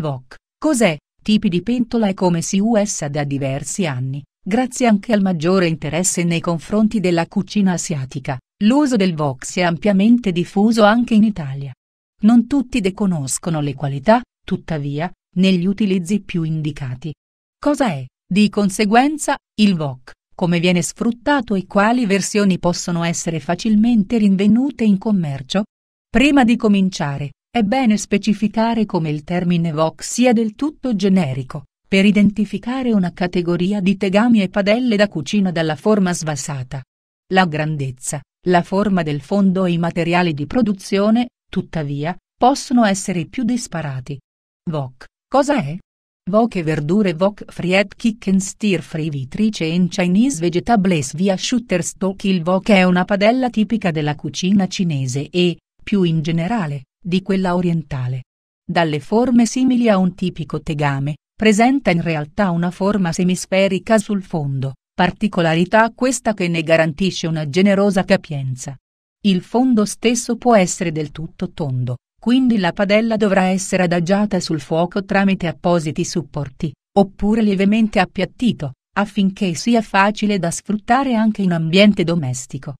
VOC. Cos'è? Tipi di pentola e come si usa da diversi anni, grazie anche al maggiore interesse nei confronti della cucina asiatica. L'uso del VOC si è ampiamente diffuso anche in Italia. Non tutti deconoscono le qualità, tuttavia, negli utilizzi più indicati. Cosa è, di conseguenza, il VOC? come viene sfruttato e quali versioni possono essere facilmente rinvenute in commercio? Prima di cominciare, è bene specificare come il termine VOC sia del tutto generico, per identificare una categoria di tegami e padelle da cucina dalla forma svasata. La grandezza, la forma del fondo e i materiali di produzione, tuttavia, possono essere più disparati. VOC, cosa è? VOC è verdure VOC fried chicken stir free vitrice in Chinese vegetables via shooterstock il VOC è una padella tipica della cucina cinese e, più in generale, di quella orientale. Dalle forme simili a un tipico tegame, presenta in realtà una forma semisferica sul fondo, particolarità questa che ne garantisce una generosa capienza. Il fondo stesso può essere del tutto tondo, quindi la padella dovrà essere adagiata sul fuoco tramite appositi supporti, oppure lievemente appiattito, affinché sia facile da sfruttare anche in ambiente domestico.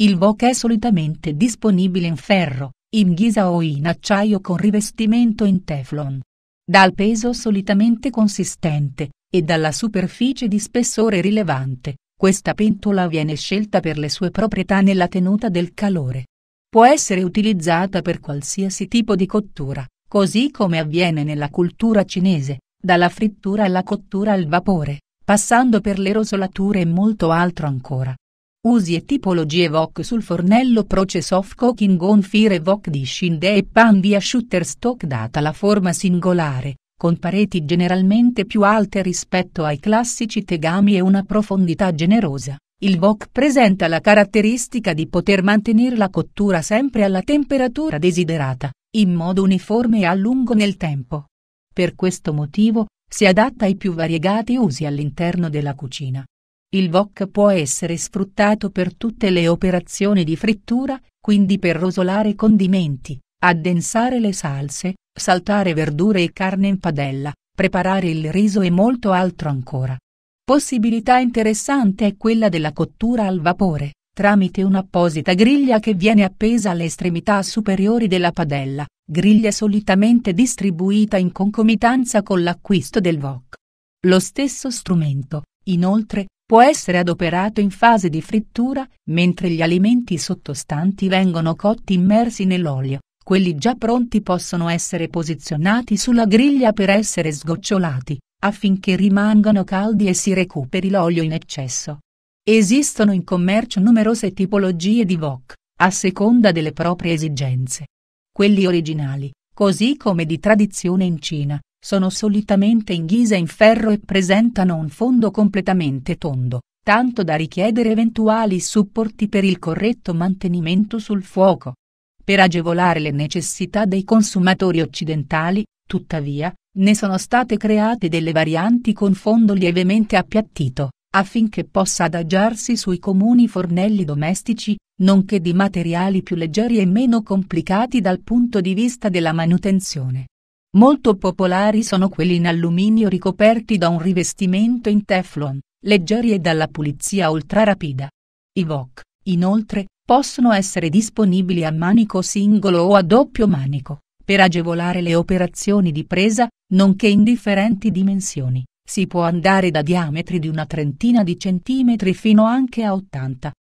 Il wok è solitamente disponibile in ferro, in ghisa o in acciaio con rivestimento in teflon. Dal peso solitamente consistente, e dalla superficie di spessore rilevante, questa pentola viene scelta per le sue proprietà nella tenuta del calore. Può essere utilizzata per qualsiasi tipo di cottura, così come avviene nella cultura cinese, dalla frittura alla cottura al vapore, passando per le rosolature e molto altro ancora. Usi e tipologie VOC sul fornello Process of Cooking on Fire Wok Dish in Day Pan via Shooter data la forma singolare, con pareti generalmente più alte rispetto ai classici tegami e una profondità generosa. Il VOC presenta la caratteristica di poter mantenere la cottura sempre alla temperatura desiderata, in modo uniforme e a lungo nel tempo. Per questo motivo, si adatta ai più variegati usi all'interno della cucina, il wok può essere sfruttato per tutte le operazioni di frittura, quindi per rosolare condimenti, addensare le salse, saltare verdure e carne in padella, preparare il riso e molto altro ancora. Possibilità interessante è quella della cottura al vapore, tramite un'apposita griglia che viene appesa alle estremità superiori della padella, griglia solitamente distribuita in concomitanza con l'acquisto del wok. Lo stesso strumento, inoltre, può essere adoperato in fase di frittura, mentre gli alimenti sottostanti vengono cotti immersi nell'olio, quelli già pronti possono essere posizionati sulla griglia per essere sgocciolati, affinché rimangano caldi e si recuperi l'olio in eccesso. Esistono in commercio numerose tipologie di wok, a seconda delle proprie esigenze. Quelli originali, così come di tradizione in Cina, sono solitamente in ghisa in ferro e presentano un fondo completamente tondo, tanto da richiedere eventuali supporti per il corretto mantenimento sul fuoco. Per agevolare le necessità dei consumatori occidentali, tuttavia, ne sono state create delle varianti con fondo lievemente appiattito, affinché possa adagiarsi sui comuni fornelli domestici, nonché di materiali più leggeri e meno complicati dal punto di vista della manutenzione. Molto popolari sono quelli in alluminio ricoperti da un rivestimento in teflon, leggeri e dalla pulizia ultrarapida. I VOC, inoltre, possono essere disponibili a manico singolo o a doppio manico, per agevolare le operazioni di presa, nonché in differenti dimensioni, si può andare da diametri di una trentina di centimetri fino anche a 80.